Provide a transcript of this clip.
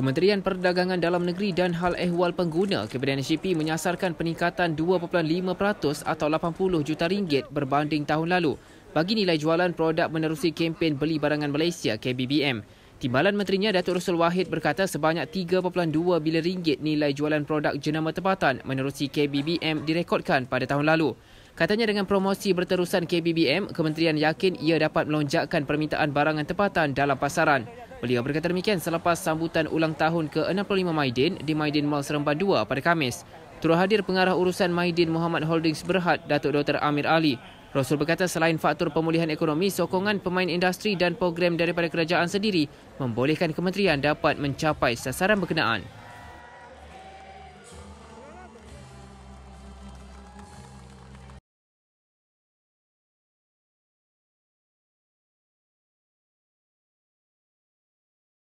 Kementerian Perdagangan Dalam Negeri dan Hal Ehwal Pengguna kepada NCP menyasarkan peningkatan 2.5% atau 80 juta ringgit berbanding tahun lalu bagi nilai jualan produk menerusi kempen beli barangan Malaysia KBBM. Timbalan menterinya Datuk Rasul Wahid berkata sebanyak 3.2 bilion ringgit nilai jualan produk jenama tempatan menerusi KBBM direkodkan pada tahun lalu. Katanya dengan promosi berterusan KBBM, kementerian yakin ia dapat melonjakkan permintaan barangan tempatan dalam pasaran. Beliau berkata demikian selepas sambutan ulang tahun ke-65 Maidin di Maidin Mall Seremban 2 pada Khamis. Turut hadir pengarah urusan Maidin Muhammad Holdings Berhad, Datuk Dr. Amir Ali. Rasul berkata selain faktor pemulihan ekonomi, sokongan pemain industri dan program daripada kerajaan sendiri membolehkan kementerian dapat mencapai sasaran berkenaan.